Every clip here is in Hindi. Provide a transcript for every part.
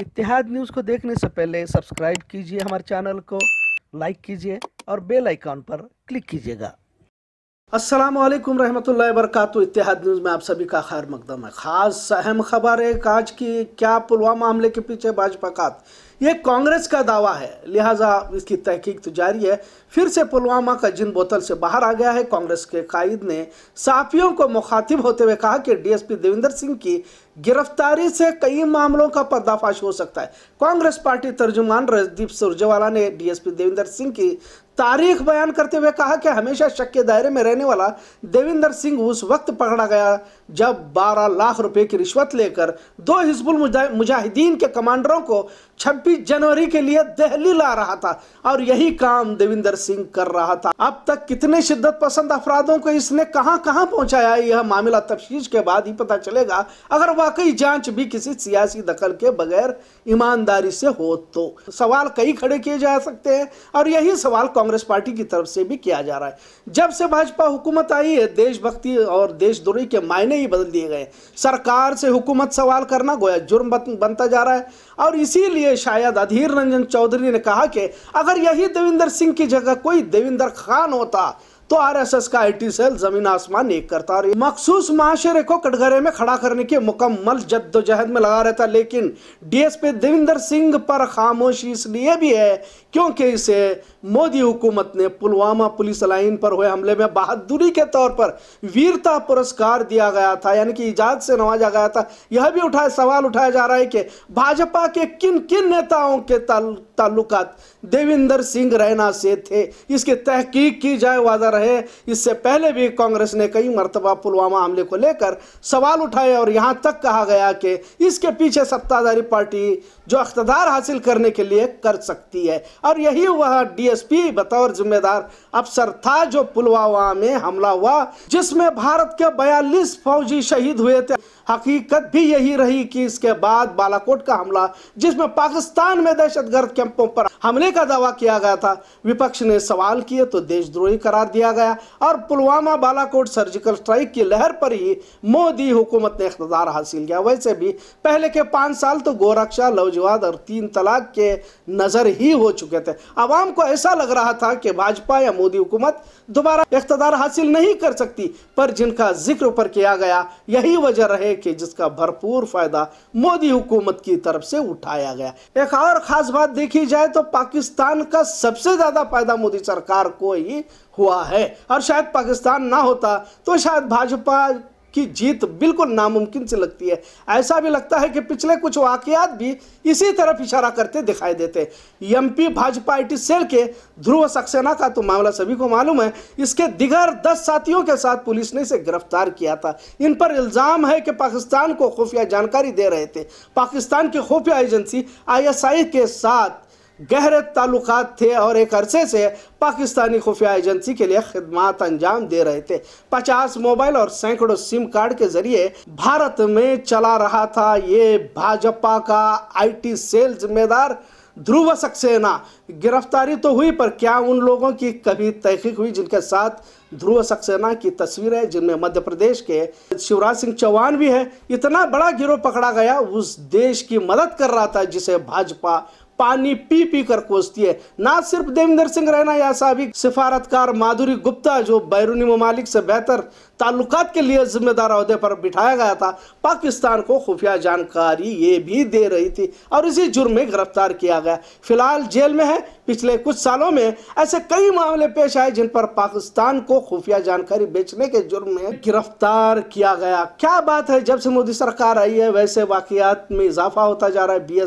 इतिहाद न्यूज़ को देखने से पहले सब्सक्राइब कीजिए हमारे चैनल को लाइक कीजिए और बेल आइकॉन पर क्लिक कीजिएगा असलम रहमतुल्ला वरक इतिहाद न्यूज़ में आप सभी का खैर मकदम है ख़ास अहम खबर है आज की क्या पुलवामा हमले के पीछे भाजपा का ये कांग्रेस का दावा है लिहाजा इसकी तहकीक तो जारी है फिर से पुलवामा का जिन बोतल से बाहर आ गया है कांग्रेस के कायद ने साफियों को मुखातिब होते हुए कहा कि डीएसपी देवेंद्र सिंह की गिरफ्तारी से कई मामलों का पर्दाफाश हो सकता है कांग्रेस पार्टी तर्जुमान रजदीप सुरजेवाला ने डीएसपी देवेंद्र सिंह की तारीख बयान करते हुए कहा कि हमेशा शक के दायरे में रहने वाला देविंदर सिंह उस वक्त पकड़ा गया जब 12 लाख रुपए की रिश्वत लेकर दो हिजबुल मुजाहिदीन के कमांडरों को 26 जनवरी के लिए दिल्ली ला रहा था और यही काम देविंदर सिंह कर रहा था अब तक कितने शिद्दत पसंद अफराधों को इसने कहां कहां पहुंचाया यह मामला तफ्तीश के बाद ही पता चलेगा अगर वाकई जांच भी किसी सियासी दखल के बगैर ईमानदारी से हो तो सवाल कई खड़े किए जा सकते हैं और यही सवाल कांग्रेस पार्टी की तरफ से भी किया जा रहा है जब से भाजपा हुकूमत आई है देशभक्ति और देशद्रोही के मायने ही बदल दिए गए सरकार से हुकूमत सवाल करना गोया जुर्म बनता जा रहा है और इसीलिए इसलिए शायद अधीर रंजन चौधरी ने कहा कि अगर यही देविंदर सिंह की जगह कोई देविंदर खान होता तो आरएसएस का आईटी सेल जमीन आसमान एक करता रही मखसूस माशरे को कटघरे में खड़ा करने की मुकम्मल जद्दोजहद में लगा रहता लेकिन डीएसपी देविंदर सिंह पर खामोशी इसलिए भी है क्योंकि इसे मोदी हुकूमत ने पुलवामा पुलिस लाइन पर हुए हमले में बहादुरी के तौर पर वीरता पुरस्कार दिया गया था यानी कि इजाज से नवाजा गया था यह भी उठाया सवाल उठाया जा रहा है कि भाजपा के किन किन नेताओं के ताल्लुकात देविंदर सिंह रैना से थे इसकी तहकीक की जाए वादा रहे इससे पहले भी कांग्रेस ने कई मरतबा पुलवामा हमले को लेकर सवाल उठाए और यहाँ तक कहा गया कि इसके पीछे सत्ताधारी पार्टी जो अख्तदार हासिल करने के लिए कर सकती है और यही वह डीएसपी बतौर जिम्मेदार अफसर था जो पुलवामा में हमला हुआ जिसमें भारत के बयालीस फौजी शहीद हुए थे हकीकत भी यही रही कि इसके बाद बालाकोट का हमला जिसमें पाकिस्तान में दहशतगर्द कैंपों पर हमले का दावा किया गया था विपक्ष ने सवाल किए तो देशद्रोही करार दिया किया गया और पुलवामा बालाकोट सर्जिकल स्ट्राइक की लहर पर ही मोदी हुकूमत ने इकतदार हासिल किया वैसे भी पहले के पाँच साल तो गोरक्षा लवजवाद और तीन तलाक के नज़र ही हो चुके थे आवाम को ऐसा लग रहा था कि भाजपा या मोदी हुकूमत दोबारा इकतदार हासिल नहीं कर सकती पर जिनका जिक्र ऊपर किया गया यही वजह रहे कि जिसका भरपूर फायदा मोदी हुकूमत की तरफ से उठाया गया एक और खास बात देखी जाए तो पाकिस्तान का सबसे ज्यादा फायदा मोदी सरकार को ही हुआ है और शायद पाकिस्तान ना होता तो शायद भाजपा की जीत बिल्कुल नामुमकिन से लगती है ऐसा भी लगता है कि पिछले कुछ वाकयात भी इसी तरफ इशारा करते दिखाई देते एमपी भाजपा आई सेल के ध्रुव सक्सेना का तो मामला सभी को मालूम है इसके दिगर दस साथियों के साथ पुलिस ने इसे गिरफ्तार किया था इन पर इल्ज़ाम है कि पाकिस्तान को खुफिया जानकारी दे रहे थे पाकिस्तान की खुफिया एजेंसी आई के साथ गहरे ताल्लुक थे और एक अरसे से पाकिस्तानी खुफिया एजेंसी के लिए खदमात अंजाम दे रहे थे पचास मोबाइल और सैकड़ों सिम कार्ड के जरिए भारत में चला रहा था ये भाजपा का आईटी सेल जिम्मेदार ध्रुव सक्सेना गिरफ्तारी तो हुई पर क्या उन लोगों की कभी तहकीक हुई जिनके साथ ध्रुव सक्सेना की तस्वीर है जिनमें मध्य प्रदेश के शिवराज सिंह चौहान भी है इतना बड़ा गिरोह पकड़ा गया उस देश की मदद कर रहा था जिसे भाजपा पानी पी पी कर कोसती है ना सिर्फ देवेंद्र सिंह रैना या सबक सिफारतकार माधुरी गुप्ता जो बैरूनी ममालिक से बेहतर ताल्लुक के लिए जिम्मेदार अहदे पर बिठाया गया था पाकिस्तान को खुफिया जानकारी ये भी दे रही थी और इसी जुर्म में गिरफ्तार किया गया फिलहाल जेल में है पिछले कुछ सालों में ऐसे कई मामले पेश आए जिन पर पाकिस्तान को खुफिया जानकारी बेचने के जुर्म में गिरफ्तार किया गया क्या बात है जब से मोदी सरकार आई है वैसे वाकियात में इजाफा होता जा रहा है बी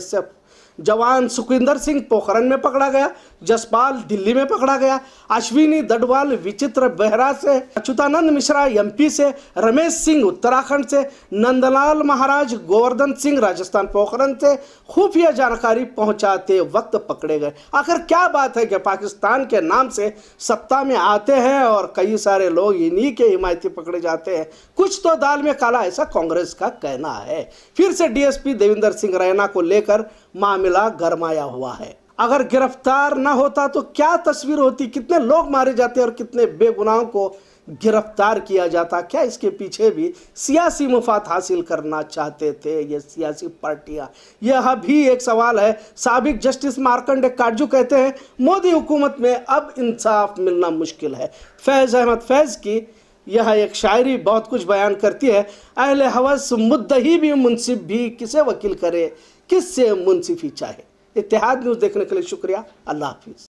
जवान सुखिंदर सिंह पोखरन में पकड़ा गया जसपाल दिल्ली में पकड़ा गया अश्विनी दडवाल विचित्र बेहरा से अच्युतानंद मिश्रा एमपी से रमेश सिंह उत्तराखंड से नंदलाल महाराज गोवर्धन सिंह राजस्थान पोखरन से खुफिया जानकारी पहुंचाते वक्त पकड़े गए आखिर क्या बात है कि पाकिस्तान के नाम से सत्ता में आते हैं और कई सारे लोग इन्हीं के हिमायती पकड़े जाते हैं कुछ तो दाल में काला ऐसा कांग्रेस का कहना है फिर से डीएसपी देवेंद्र सिंह रैना को लेकर मामला गरमाया हुआ है अगर गिरफ्तार ना होता तो क्या तस्वीर होती कितने लोग मारे जाते और कितने बेगुनाहों को गिरफ्तार किया जाता क्या इसके पीछे भी सियासी मुफात हासिल करना चाहते थे ये सियासी पार्टियां यह भी एक सवाल है सबक जस्टिस मार्कंड काटजू कहते हैं मोदी हुकूमत में अब इंसाफ मिलना मुश्किल है फैज़ अहमद फैज़ की यह एक शायरी बहुत कुछ बयान करती है अहल हवस मुद्दही भी मुनसिब भी किसे वकील करे किससे मुंसिफी चाहे इतिहाद न्यूज़ देखने के लिए शुक्रिया अल्लाह हाफिज़